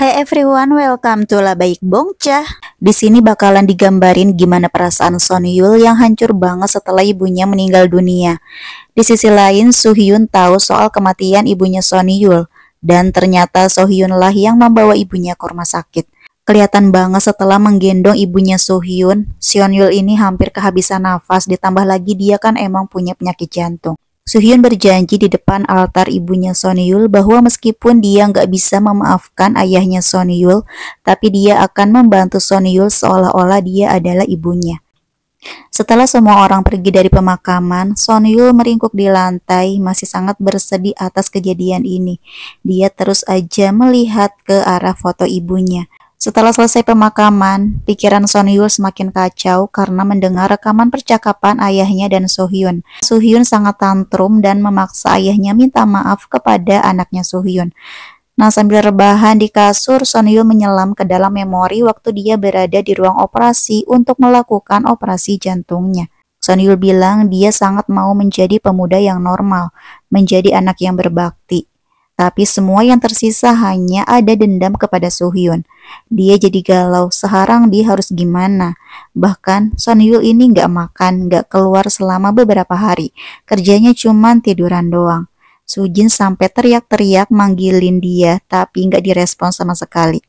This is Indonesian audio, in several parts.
Hai everyone, welcome to La Baik Bongcah. Di sini bakalan digambarin gimana perasaan Son Yul yang hancur banget setelah ibunya meninggal dunia. Di sisi lain, Soo Hyun tahu soal kematian ibunya Son Yul dan ternyata So Hyun lah yang membawa ibunya ke rumah sakit. Kelihatan banget setelah menggendong ibunya So Hyun, Son Yul ini hampir kehabisan nafas ditambah lagi dia kan emang punya penyakit jantung. Suhyun berjanji di depan altar ibunya Son bahwa meskipun dia nggak bisa memaafkan ayahnya Son tapi dia akan membantu Son seolah-olah dia adalah ibunya. Setelah semua orang pergi dari pemakaman, Son meringkuk di lantai, masih sangat bersedih atas kejadian ini. Dia terus aja melihat ke arah foto ibunya. Setelah selesai pemakaman, pikiran Son Yul semakin kacau karena mendengar rekaman percakapan ayahnya dan So Hyun. So Hyun sangat tantrum dan memaksa ayahnya minta maaf kepada anaknya So Hyun. Nah, sambil rebahan di kasur, Son Yul menyelam ke dalam memori waktu dia berada di ruang operasi untuk melakukan operasi jantungnya. Son Yul bilang dia sangat mau menjadi pemuda yang normal, menjadi anak yang berbakti. Tapi semua yang tersisa hanya ada dendam kepada Sohyun. Dia jadi galau, sekarang dia harus gimana? Bahkan Son Yul ini gak makan, gak keluar selama beberapa hari. Kerjanya cuma tiduran doang. Sujin sampai teriak-teriak manggilin dia, tapi gak direspon sama sekali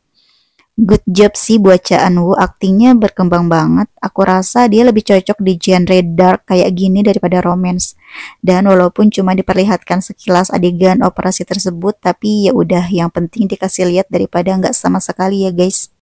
good job sih buat Cha Eun aktingnya berkembang banget aku rasa dia lebih cocok di genre dark kayak gini daripada romance dan walaupun cuma diperlihatkan sekilas adegan operasi tersebut tapi ya udah yang penting dikasih lihat daripada nggak sama sekali ya guys